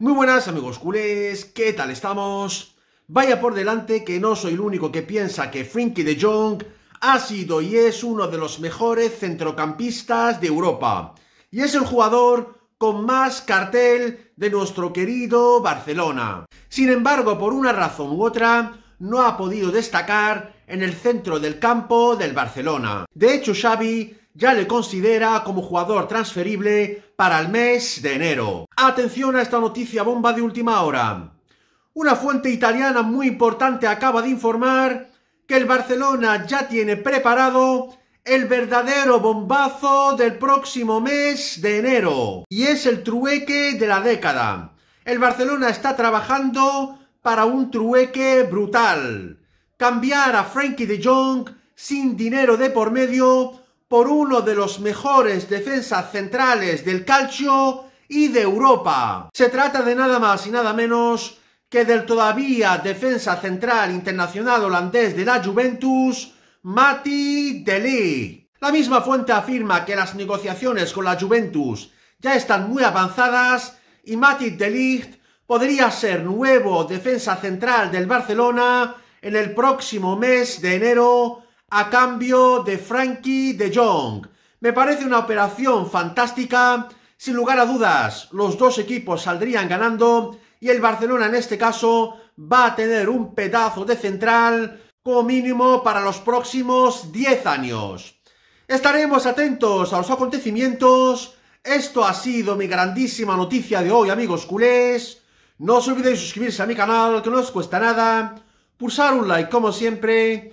Muy buenas amigos culés, ¿qué tal estamos? Vaya por delante que no soy el único que piensa que Frinky de Jong ha sido y es uno de los mejores centrocampistas de Europa. Y es el jugador con más cartel de nuestro querido Barcelona. Sin embargo, por una razón u otra, no ha podido destacar en el centro del campo del Barcelona. De hecho, Xavi ya le considera como jugador transferible para el mes de enero. Atención a esta noticia bomba de última hora. Una fuente italiana muy importante acaba de informar que el Barcelona ya tiene preparado el verdadero bombazo del próximo mes de enero. Y es el trueque de la década. El Barcelona está trabajando para un trueque brutal. Cambiar a Frankie de Jong sin dinero de por medio por uno de los mejores defensas centrales del calcio y de Europa. Se trata de nada más y nada menos que del todavía defensa central internacional holandés de la Juventus, Mati Deli. La misma fuente afirma que las negociaciones con la Juventus ya están muy avanzadas y Mati Ligt podría ser nuevo defensa central del Barcelona en el próximo mes de enero a cambio de Frankie de Jong. Me parece una operación fantástica. Sin lugar a dudas, los dos equipos saldrían ganando y el Barcelona en este caso va a tener un pedazo de central como mínimo para los próximos 10 años. Estaremos atentos a los acontecimientos. Esto ha sido mi grandísima noticia de hoy, amigos culés. No os olvidéis suscribirse a mi canal, que no os cuesta nada. Pulsar un like como siempre